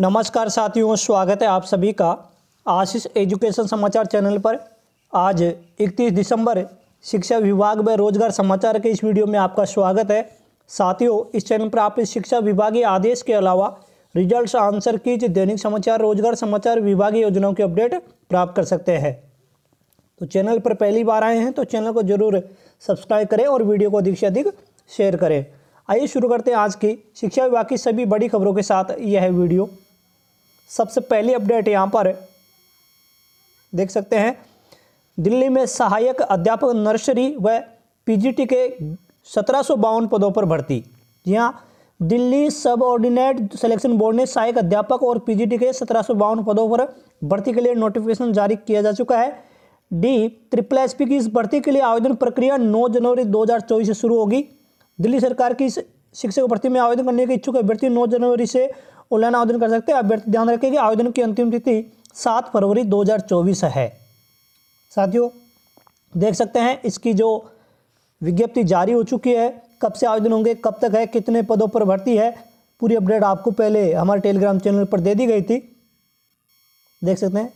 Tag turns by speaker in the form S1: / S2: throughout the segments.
S1: नमस्कार साथियों स्वागत है आप सभी का आशीष एजुकेशन समाचार चैनल पर आज 31 दिसंबर शिक्षा विभाग में रोजगार समाचार के इस वीडियो में आपका स्वागत है साथियों इस चैनल पर आप शिक्षा विभागीय आदेश के अलावा रिजल्ट्स आंसर कीज दैनिक समाचार रोजगार समाचार विभागीय योजनाओं के अपडेट प्राप्त कर सकते हैं तो चैनल पर पहली बार आए हैं तो चैनल को जरूर सब्सक्राइब करें और वीडियो को अधिक से अधिक शेयर करें आइए शुरू करते हैं आज की शिक्षा विभाग की सभी बड़ी खबरों के साथ यह वीडियो सबसे पहली अपडेट यहाँ पर देख सकते हैं दिल्ली में सहायक अध्यापक नर्सरी व पीजीटी के सत्रह पदों पर भर्ती जी हाँ दिल्ली सब ऑर्डिनेट सेलेक्शन बोर्ड ने सहायक अध्यापक और पीजीटी के सत्रह पदों पर भर्ती के लिए नोटिफिकेशन जारी किया जा चुका है डी ट्रिपल एस की इस भर्ती के लिए आवेदन प्रक्रिया 9 जनवरी 2024 से शुरू होगी दिल्ली सरकार की शिक्षक भर्ती में आवेदन करने के इच्छुक अभ्यर्थी नौ जनवरी से ऑनलाइन आवेदन कर सकते हैं अभ्यर्थी ध्यान रखें कि आवेदन की अंतिम तिथि सात फरवरी 2024 है साथियों देख सकते हैं इसकी जो विज्ञप्ति जारी हो चुकी है कब से आवेदन होंगे कब तक है कितने पदों पर भर्ती है पूरी अपडेट आपको पहले हमारे टेलीग्राम चैनल पर दे दी गई थी देख सकते हैं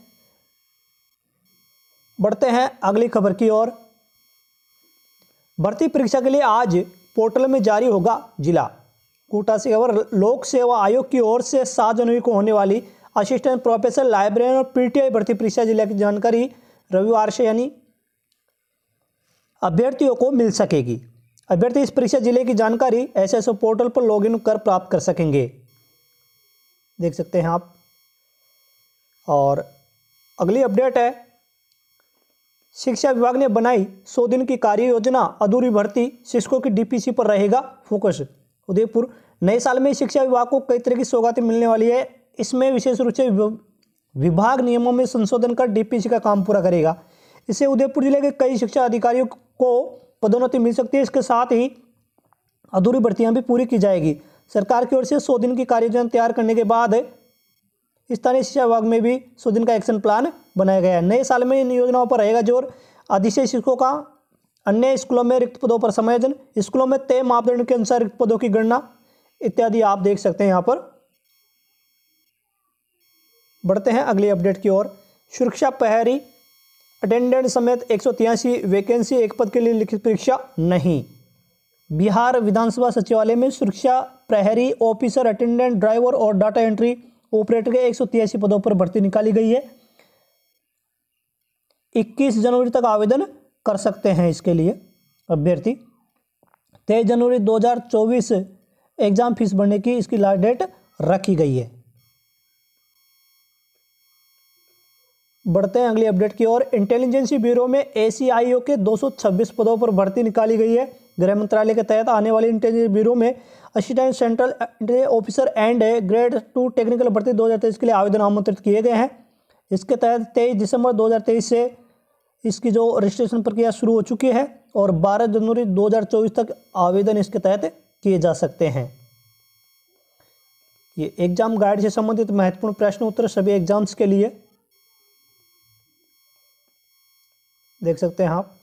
S1: बढ़ते हैं अगली खबर की ओर भर्ती परीक्षा के लिए आज पोर्टल में जारी होगा जिला कोटा से खबर लोक सेवा आयोग की ओर से सात जनवरी को होने वाली असिस्टेंट प्रोफेसर लाइब्रेरियन और पीटीआई भर्ती परीक्षा जिला की जानकारी रविवार से यानी अभ्यर्थियों को मिल सकेगी अभ्यर्थी इस परीक्षा जिले की जानकारी एसएसओ पोर्टल पर लॉगिन कर प्राप्त कर सकेंगे देख सकते हैं आप और अगली अपडेट है शिक्षा विभाग ने बनाई सौ दिन की कार्य योजना अधूरी भर्ती शिक्षकों की डीपीसी पर रहेगा फोकस उदयपुर नए साल में शिक्षा विभाग को कई तरह की सौगातें मिलने वाली है इसमें विशेष रूप से विभाग नियमों में संशोधन कर डीपीसी का काम पूरा करेगा इससे उदयपुर जिले के कई शिक्षा अधिकारियों को पदोन्नति मिल सकती है इसके साथ ही अधूरी भर्तियाँ भी पूरी की जाएगी सरकार की ओर से सौ दिन की कार्ययोजना तैयार करने के बाद स्थानीय शिक्षा विभाग में भी सौ दिन का एक्शन प्लान बनाया गया है नए साल में इन योजनाओं पर रहेगा जोर अधिशेष शिक्षकों का अन्य स्कूलों में रिक्त पदों पर समायोजन स्कूलों में तय मापदंड के अनुसार रिक्त पदों की गणना इत्यादि आप देख सकते हैं यहाँ पर बढ़ते हैं अगली अपडेट की ओर सुरक्षा प्रहरी अटेंडेंट समेत एक वैकेंसी एक पद के लिए लिखित परीक्षा नहीं बिहार विधानसभा सचिवालय में सुरक्षा प्रहरी ऑफिसर अटेंडेंट ड्राइवर और डाटा एंट्री ऑपरेटर के एक पदों पर भर्ती निकाली गई है 21 जनवरी तक आवेदन कर सकते हैं इसके लिए अभ्यर्थी तेईस जनवरी 2024 एग्ज़ाम फीस भरने की इसकी लास्ट डेट रखी गई है बढ़ते हैं अगली अपडेट की ओर इंटेलिजेंसी ब्यूरो में ए के 226 पदों पर भर्ती निकाली गई है गृह मंत्रालय के तहत आने वाली इंटेलिजेंस ब्यूरो में assistant central officer and grade two technical भर्ती दो के लिए आवेदन आमंत्रित किए गए हैं इसके तहत तेईस दिसंबर 2023 से इसकी जो रजिस्ट्रेशन प्रक्रिया शुरू हो चुकी है और 12 जनवरी 2024 तक आवेदन इसके तहत किए जा सकते हैं ये एग्जाम गाइड से संबंधित महत्वपूर्ण प्रश्न उत्तर सभी एग्जाम्स के लिए देख सकते हैं आप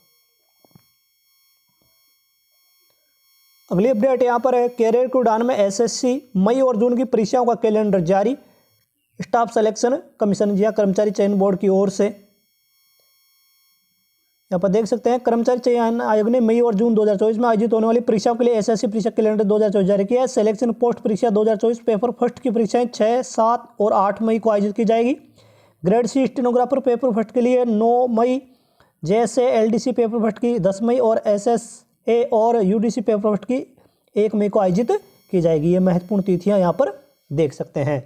S1: अगली अपडेट यहां पर है कैरियर की उड़ान में एसएससी मई और जून की परीक्षाओं का कैलेंडर जारी स्टाफ सिलेक्शन कमीशन या कर्मचारी चयन बोर्ड की ओर से यहाँ पर देख सकते हैं कर्मचारी चयन आयोग ने मई और जून 2024 में आयोजित होने वाली परीक्षाओं के लिए एसएससी परीक्षा कैलेंडर 2024 जारी किया है सिलेक्शन पोस्ट परीक्षा 2024 पेपर फर्स्ट की परीक्षाएं 6, 7 और 8 मई को आयोजित की जाएगी grade C stenographer paper first के लिए नौ मई जे एस पेपर फर्स्ट की दस मई और एस एस ए और यू पेपर फर्स्ट की एक मई को आयोजित की जाएगी ये महत्वपूर्ण तिथियाँ यहाँ पर देख सकते हैं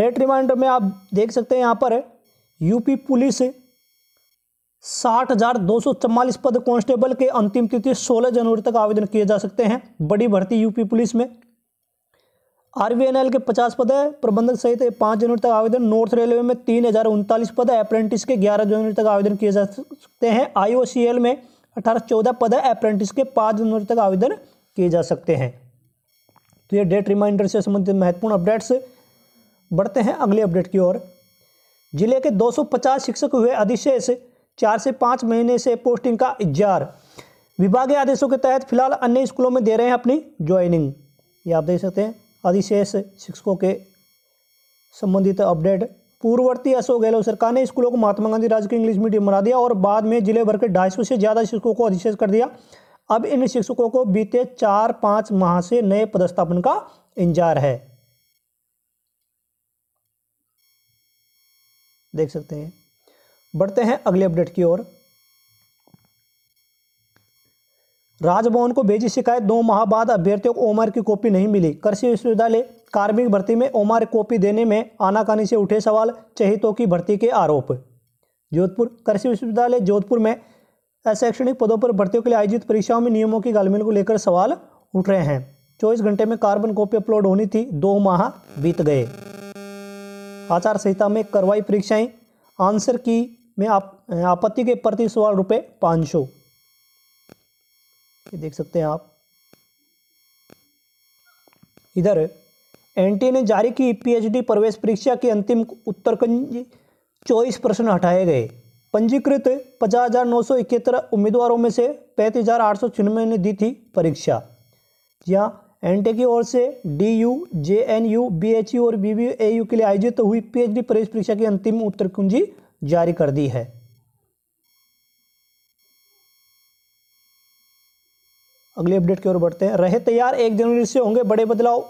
S1: डेट रिमाइंडर में आप देख सकते हैं यहाँ पर यूपी पुलिस साठ हजार दो सौ चौवालीस पद कांस्टेबल के अंतिम तिथि 16 जनवरी तक आवेदन किए जा सकते हैं बड़ी भर्ती यूपी पुलिस में आरवीएनएल के 50 पद है प्रबंधक सहित 5 जनवरी तक आवेदन नॉर्थ रेलवे में तीन हजार उनतालीस पद है अप्रेंटिस के 11 जनवरी तक आवेदन किए जा सकते हैं आईओसीएल में अठारह चौदह पद है अप्रेंटिस के पाँच जनवरी तक आवेदन किए जा सकते हैं तो ये डेट रिमाइंडर से संबंधित महत्वपूर्ण अपडेट्स बढ़ते हैं अगले अपडेट की ओर जिले के 250 शिक्षक हुए अधिशेष चार से पाँच महीने से पोस्टिंग का इजार विभागीय आदेशों के तहत फिलहाल अन्य स्कूलों में दे रहे हैं अपनी ज्वाइनिंग ये आप देख सकते हैं अधिशेष शिक्षकों के संबंधित अपडेट पूर्ववर्ती अशोक गहलोत सरकार ने स्कूलों को महात्मा गांधी राजकीय इंग्लिश मीडियम बना दिया और बाद में जिले भर के ढाई से ज़्यादा शिक्षकों को अधिशेष कर दिया अब इन शिक्षकों को बीते चार पाँच माह से नए पदस्थापन का इंतजार है देख सकते हैं बढ़ते हैं अगले अपडेट की ओर राजभवन को भेजी शिकायत दो माह बाद अभ्यर्थियों को ओमर की कॉपी नहीं मिली कृषि विश्वविद्यालय कार्मिक भर्ती में ओमर कॉपी देने में आनाकानी से उठे सवाल चहितों की भर्ती के आरोप जोधपुर कृषि विश्वविद्यालय जोधपुर में अशैक्षणिक पदों पर भर्तियों के लिए आयोजित परीक्षाओं में नियमों की गालमेल को लेकर सवाल उठ रहे हैं चौबीस घंटे में कार्बन कॉपी अपलोड होनी थी दो माह बीत गए आचार संहिता में करवाई परीक्षाएं आंसर की में आप आपत्ति के प्रति सवाल रुपये पाँच सौ ये देख सकते हैं आप इधर एनटीए ने जारी की पीएचडी प्रवेश परीक्षा के अंतिम उत्तरकंज चौबीस प्रश्न हटाए गए पंजीकृत पचास हज़ार नौ सौ इकहत्तर उम्मीदवारों में से पैंतीस हज़ार आठ सौ छियानवे ने दी थी परीक्षा जी हाँ की ओर से D U J N U B H U और बी बी ए यू के लिए आयोजित तो हुई पीएचडी प्रवेश परीक्षा की अंतिम उत्तरकुंजी जारी कर दी है अगले अपडेट की ओर बढ़ते हैं रहे तैयार एक जनवरी से होंगे बड़े बदलाव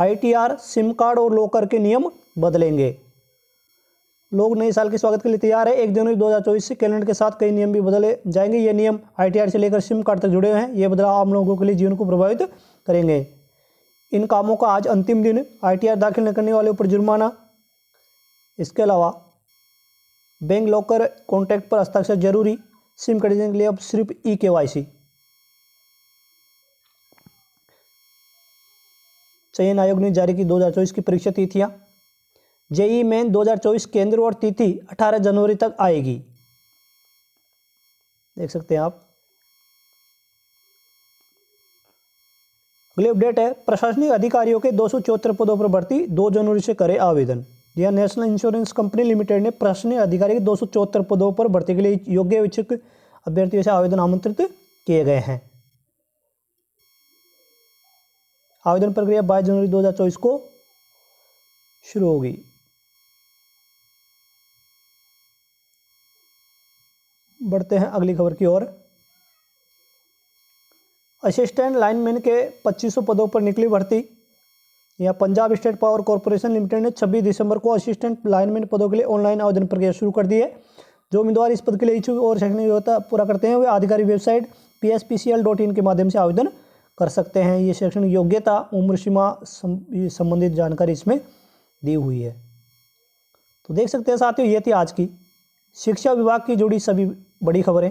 S1: आईटीआर सिम कार्ड और लॉकर के नियम बदलेंगे लोग नए साल के स्वागत के लिए तैयार है एक जनवरी 2024 से कैलेंडर के साथ कई नियम भी बदले जाएंगे ये नियम आईटीआर से लेकर सिम कार्ड तक जुड़े हुए हैं ये बदलाव आम लोगों के लिए जीवन को प्रभावित करेंगे इन कामों का आज अंतिम दिन आई दाखिल न करने वाले ऊपर जुर्माना इसके अलावा बैंक लॉकर कॉन्ट्रैक्ट पर हस्ताक्षर जरूरी सिम खरीदने के लिए अब सिर्फ ई के वाई सी चयन आयोग ने जारी की 2024 की परीक्षा तिथियां जेई मेन 2024 केंद्र और तिथि 18 जनवरी तक आएगी देख सकते हैं आप अगली अपडेट है प्रशासनिक अधिकारियों के दो पदों पर भर्ती 2 जनवरी से करें आवेदन यह नेशनल इंश्योरेंस कंपनी लिमिटेड ने प्रश्न अधिकारी के दो पदों पर भर्ती के लिए योग्य इच्छुक अभ्यर्थियों से आवेदन आमंत्रित किए गए हैं आवेदन प्रक्रिया 22 जनवरी 2024 को शुरू होगी बढ़ते हैं अगली खबर की ओर असिस्टेंट लाइनमैन के 2500 पदों पर निकली भर्ती यहाँ Punjab state power corporation limited ने 26 दिसंबर को असिस्टेंट लाइनमैन पदों के लिए ऑनलाइन आवेदन प्रक्रिया शुरू कर दी है जो उम्मीदवार इस पद के लिए इच्छुक और शैक्षणिक योग्यता पूरा करते हैं वे आधिकारिक website P S P C L dot in के माध्यम से आवेदन कर सकते हैं ये शैक्षणिक योग्यता उम्र सीमा संबंधित जानकारी इसमें दी हुई है तो देख सकते हैं साथियों ये थी आज की शिक्षा विभाग की जुड़ी सभी बड़ी खबरें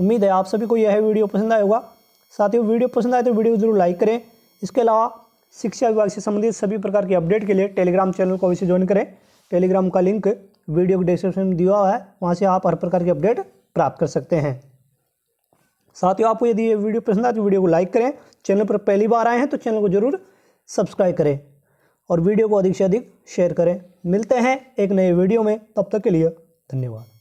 S1: उम्मीद है आप सभी को यह वीडियो पसंद आएगा साथियों वीडियो पसंद आए तो वीडियो ज़रूर लाइक करें इसके अलावा शिक्षा विभाग से संबंधित सभी प्रकार के अपडेट के लिए टेलीग्राम चैनल को अवश्य ज्वाइन करें टेलीग्राम का लिंक वीडियो के डिस्क्रिप्शन में दिया हुआ है वहाँ से आप हर प्रकार के अपडेट प्राप्त कर सकते हैं साथ ही आपको यदि ये वीडियो पसंद आए तो वीडियो को लाइक करें चैनल पर पहली बार आए हैं तो चैनल को जरूर सब्सक्राइब करें और वीडियो को अधिक से अधिक शेयर करें मिलते हैं एक नए वीडियो में तब तक के लिए धन्यवाद